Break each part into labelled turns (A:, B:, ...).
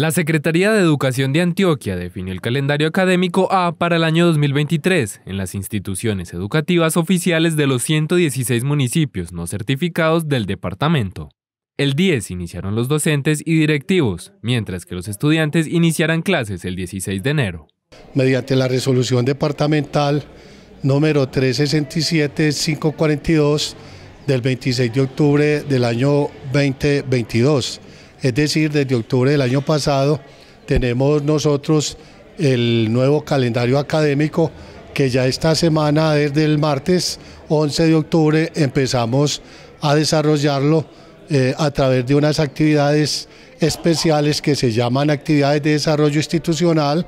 A: La Secretaría de Educación de Antioquia definió el calendario académico A para el año 2023 en las instituciones educativas oficiales de los 116 municipios no certificados del departamento. El 10 iniciaron los docentes y directivos, mientras que los estudiantes iniciarán clases el 16 de enero.
B: Mediante la resolución departamental número 367-542 del 26 de octubre del año 2022, es decir, desde octubre del año pasado tenemos nosotros el nuevo calendario académico que ya esta semana, desde el martes 11 de octubre, empezamos a desarrollarlo eh, a través de unas actividades especiales que se llaman actividades de desarrollo institucional,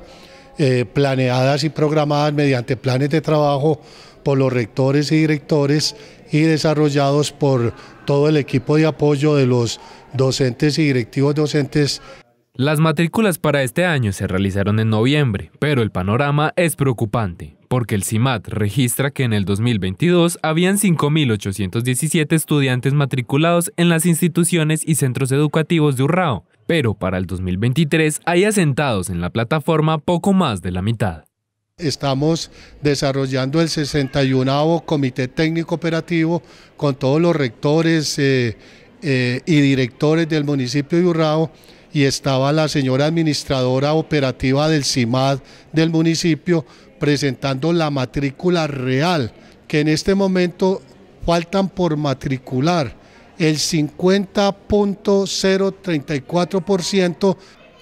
B: eh, planeadas y programadas mediante planes de trabajo por los rectores y directores y desarrollados por todo el equipo de apoyo de los docentes y directivos docentes.
A: Las matrículas para este año se realizaron en noviembre, pero el panorama es preocupante, porque el CIMAT registra que en el 2022 habían 5.817 estudiantes matriculados en las instituciones y centros educativos de Urrao, pero para el 2023 hay asentados en la plataforma poco más de la mitad
B: estamos desarrollando el 61 Comité Técnico Operativo con todos los rectores, eh, eh, y directores del municipio de Urrao y estaba la señora administradora operativa del CIMAD del municipio presentando la matrícula real, que en este momento faltan por matricular el 50.034%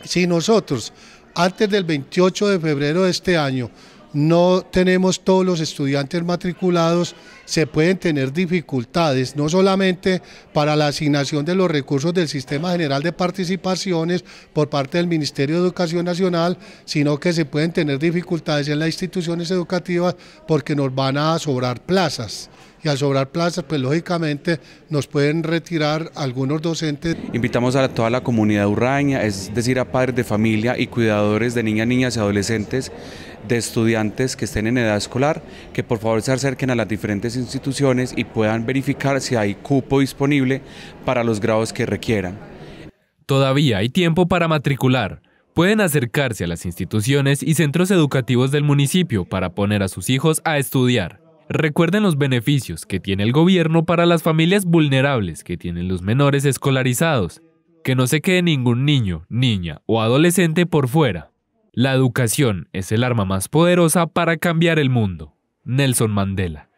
B: si nosotros antes del 28 de febrero de este año no tenemos todos los estudiantes matriculados, se pueden tener dificultades, no solamente para la asignación de los recursos del Sistema General de Participaciones por parte del Ministerio de Educación Nacional, sino que se pueden tener dificultades en las instituciones educativas porque nos van a sobrar plazas y al sobrar plazas, pues lógicamente nos pueden retirar algunos docentes.
C: Invitamos a toda la comunidad urraña, es decir, a padres de familia y cuidadores de niñas, niñas y adolescentes, de estudiantes que estén en edad escolar, que por favor se acerquen a las diferentes instituciones y puedan verificar si hay cupo disponible para los grados que requieran.
A: Todavía hay tiempo para matricular pueden acercarse a las instituciones y centros educativos del municipio para poner a sus hijos a estudiar. Recuerden los beneficios que tiene el gobierno para las familias vulnerables que tienen los menores escolarizados. Que no se quede ningún niño, niña o adolescente por fuera. La educación es el arma más poderosa para cambiar el mundo. Nelson Mandela.